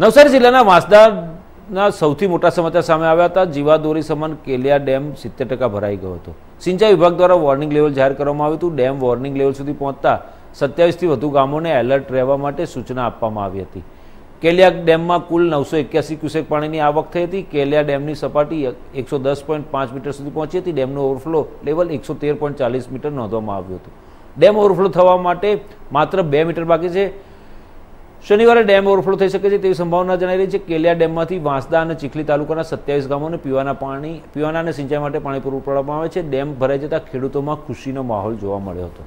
નવસારી જિલ્લાના વાંસદાના સૌથી મોટા સમાચાર સામે આવ્યા હતા જીવાદોરી સમાન કેલિયા ડેમ સિત્તેર ટકા ભરાઈ ગયો હતો સિંચાઈ વિભાગ દ્વારા વોર્નિંગ લેવલ જાહેર કરવામાં આવ્યું હતું ડેમ વોર્નિંગ લેવલ સુધી પહોંચતા સત્યાવીસથી વધુ ગામોને એલર્ટ રહેવા માટે સૂચના આપવામાં આવી હતી કેલિયા ડેમમાં કુલ નવસો એક્યાસી ક્યુસેક પાણીની આવક થઈ હતી કેલિયા ડેમની સપાટી એકસો દસ પોઈન્ટ પાંચ મીટર સુધી પહોંચી હતી ડેમનો ઓવરફ્લો લેવલ એકસો તેર પોઈન્ટ ચાલીસ મીટર નોંધવામાં આવ્યું હતું ડેમ ઓવરફ્લો થવા માટે માત્ર બે મીટર બાકી છે શનિવારે ડેમ ઓવરફ્લો થઈ શકે છે તેવી સંભાવના જણાઈ રહી છે કેલિયા ડેમમાંથી વાંસદા અને ચીખલી તાલુકાના સત્યાવીસ ગામોને પીવાના પાણી પીવાના અને સિંચાઈ માટે પાણી પૂરું પાડવામાં આવે છે ડેમ ભરાઈ જતા ખેડૂતોમાં ખુશીનો માહોલ જોવા મળ્યો હતો